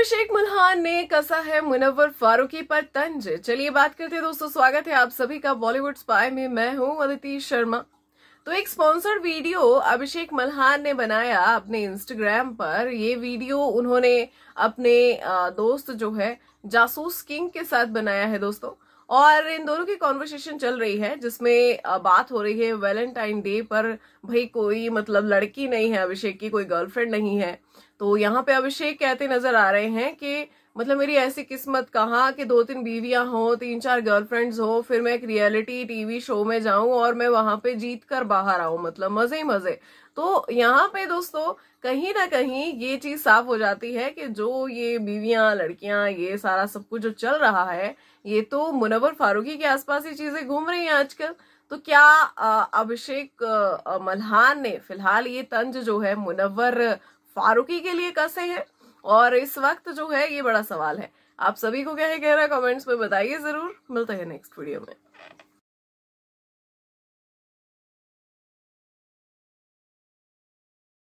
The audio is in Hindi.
अभिषेक मल्हान ने कसा है मुनव्वर फारूकी पर तंज चलिए बात करते हैं दोस्तों स्वागत है आप सभी का बॉलीवुड स्पाई में मैं हूं अदिति शर्मा तो एक स्पॉन्सर्ड वीडियो अभिषेक मल्हान ने बनाया अपने इंस्टाग्राम पर ये वीडियो उन्होंने अपने दोस्त जो है जासूस किंग के साथ बनाया है दोस्तों और इन दोनों की कॉन्वर्सेशन चल रही है जिसमें बात हो रही है वैलेंटाइन डे पर भाई कोई मतलब लड़की नहीं है अभिषेक की कोई गर्लफ्रेंड नहीं है तो यहाँ पे अभिषेक कहते नजर आ रहे हैं कि मतलब मेरी ऐसी किस्मत कहा कि दो तीन बीवियां हो तीन चार गर्लफ्रेंड्स हो फिर मैं एक रियलिटी टीवी शो में जाऊं और मैं वहां पे जीत कर बाहर आऊं मतलब मजे ही मजे तो यहाँ पे दोस्तों कहीं ना कहीं ये चीज साफ हो जाती है कि जो ये बीवियां लड़कियां ये सारा सब कुछ जो चल रहा है ये तो मुनवर फारूकी के आसपास ही चीजें घूम रही हैं आजकल तो क्या अभिषेक मल्हान ने फिलहाल ये तंज जो है मुनवर फारूकी के लिए कसे हैं और इस वक्त जो है ये बड़ा सवाल है आप सभी को क्या है कह रहा है कॉमेंट्स में बताइए जरूर मिलते हैं नेक्स्ट वीडियो में